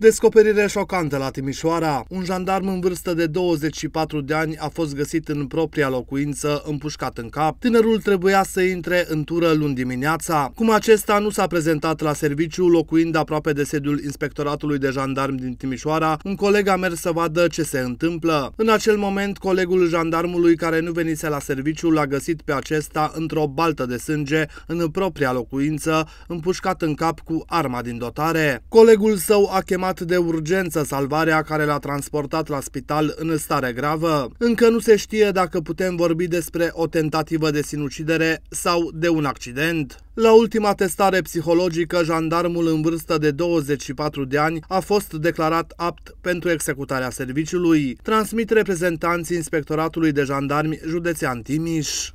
Descoperire șocantă la Timișoara. Un jandarm în vârstă de 24 de ani a fost găsit în propria locuință, împușcat în cap. Tânărul trebuia să intre în tură luni dimineața. Cum acesta nu s-a prezentat la serviciu, locuind aproape de sediul Inspectoratului de Jandarm din Timișoara, un coleg a mers să vadă ce se întâmplă. În acel moment, colegul jandarmului care nu venise la serviciu l-a găsit pe acesta într-o baltă de sânge în propria locuință, împușcat în cap cu arma din dotare. Colegul său a chemat confirmat de urgență salvarea care l-a transportat la spital în stare gravă. Încă nu se știe dacă putem vorbi despre o tentativă de sinucidere sau de un accident. La ultima testare psihologică, jandarmul în vârstă de 24 de ani a fost declarat apt pentru executarea serviciului, transmit reprezentanții Inspectoratului de Jandarmi Județean Timiș.